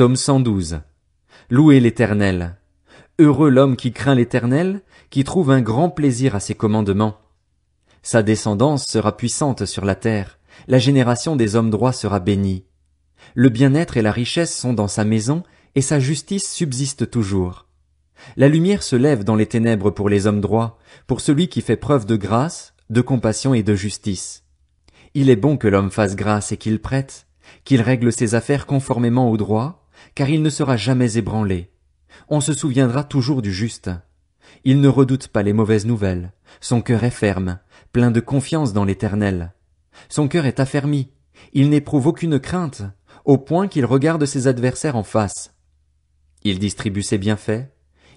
Psaume 112. Louez l'Éternel. Heureux l'homme qui craint l'Éternel, qui trouve un grand plaisir à ses commandements. Sa descendance sera puissante sur la terre, la génération des hommes droits sera bénie. Le bien-être et la richesse sont dans sa maison, et sa justice subsiste toujours. La lumière se lève dans les ténèbres pour les hommes droits, pour celui qui fait preuve de grâce, de compassion et de justice. Il est bon que l'homme fasse grâce et qu'il prête, qu'il règle ses affaires conformément au droit, car il ne sera jamais ébranlé. On se souviendra toujours du juste. Il ne redoute pas les mauvaises nouvelles. Son cœur est ferme, plein de confiance dans l'éternel. Son cœur est affermi. Il n'éprouve aucune crainte, au point qu'il regarde ses adversaires en face. Il distribue ses bienfaits.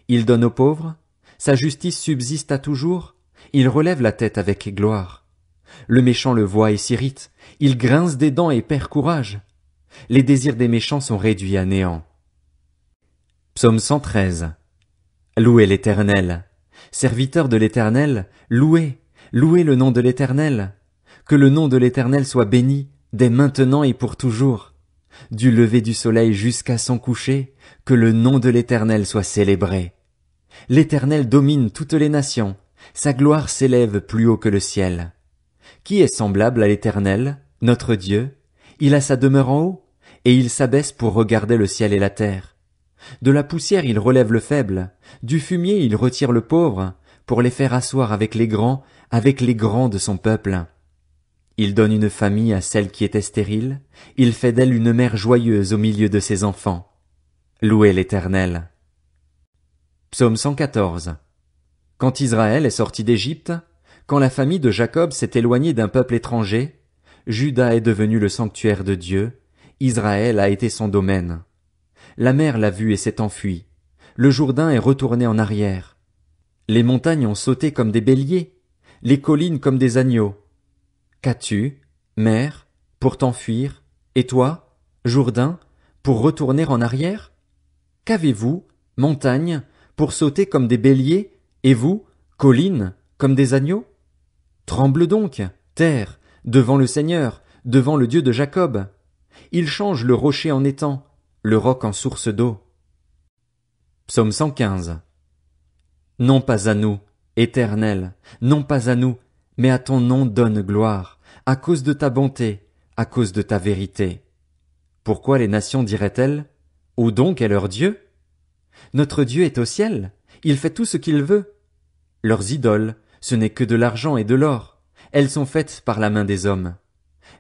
Il donne aux pauvres. Sa justice subsiste à toujours. Il relève la tête avec gloire. Le méchant le voit et s'irrite. Il grince des dents et perd courage. Les désirs des méchants sont réduits à néant. Psaume 113. Louez l'éternel. Serviteur de l'éternel, louez, louez le nom de l'éternel. Que le nom de l'éternel soit béni, dès maintenant et pour toujours. Du lever du soleil jusqu'à son coucher, que le nom de l'éternel soit célébré. L'éternel domine toutes les nations, sa gloire s'élève plus haut que le ciel. Qui est semblable à l'éternel, notre Dieu? Il a sa demeure en haut, et il s'abaisse pour regarder le ciel et la terre. De la poussière il relève le faible, du fumier il retire le pauvre, pour les faire asseoir avec les grands, avec les grands de son peuple. Il donne une famille à celle qui était stérile, il fait d'elle une mère joyeuse au milieu de ses enfants. Louez l'Éternel. Psaume 114. Quand Israël est sorti d'Égypte, quand la famille de Jacob s'est éloignée d'un peuple étranger, Judas est devenu le sanctuaire de Dieu, Israël a été son domaine. La mer l'a vu et s'est enfuie. Le Jourdain est retourné en arrière. Les montagnes ont sauté comme des béliers, les collines comme des agneaux. Qu'as-tu, mer, pour t'enfuir, et toi, Jourdain, pour retourner en arrière Qu'avez-vous, montagne, pour sauter comme des béliers, et vous, collines, comme des agneaux Tremble donc, terre, devant le Seigneur, devant le Dieu de Jacob il change le rocher en étang, le roc en source d'eau. Psaume 115. Non pas à nous, éternel, non pas à nous, mais à ton nom donne gloire, à cause de ta bonté, à cause de ta vérité. Pourquoi les nations diraient-elles Où donc est leur Dieu Notre Dieu est au ciel, il fait tout ce qu'il veut. Leurs idoles, ce n'est que de l'argent et de l'or. Elles sont faites par la main des hommes.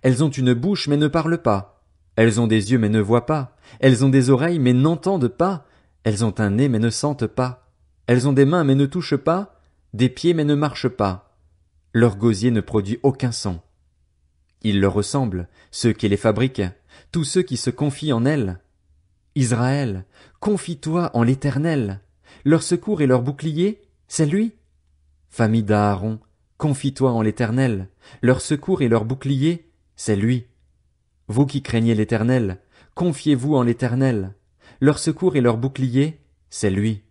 Elles ont une bouche mais ne parlent pas, elles ont des yeux mais ne voient pas, elles ont des oreilles mais n'entendent pas, elles ont un nez mais ne sentent pas, elles ont des mains mais ne touchent pas, des pieds mais ne marchent pas. Leur gosier ne produit aucun son. Ils leur ressemblent, ceux qui les fabriquent, tous ceux qui se confient en elles. Israël, confie-toi en l'Éternel. Leur secours et leur bouclier, c'est lui. Famille d'Aaron, confie-toi en l'Éternel. Leur secours et leur bouclier, c'est lui. Vous qui craignez l'Éternel, confiez-vous en l'Éternel. Leur secours et leur bouclier, c'est lui.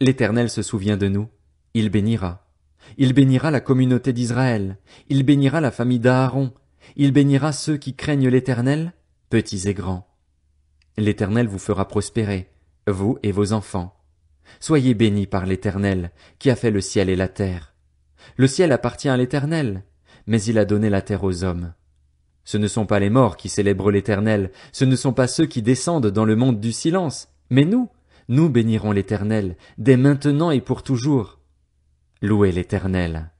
L'Éternel se souvient de nous, il bénira. Il bénira la communauté d'Israël, il bénira la famille d'Aaron, il bénira ceux qui craignent l'Éternel, petits et grands. L'Éternel vous fera prospérer, vous et vos enfants. Soyez bénis par l'Éternel, qui a fait le ciel et la terre. Le ciel appartient à l'Éternel, mais il a donné la terre aux hommes. Ce ne sont pas les morts qui célèbrent l'Éternel, ce ne sont pas ceux qui descendent dans le monde du silence, mais nous, nous bénirons l'Éternel, dès maintenant et pour toujours. Louez l'Éternel.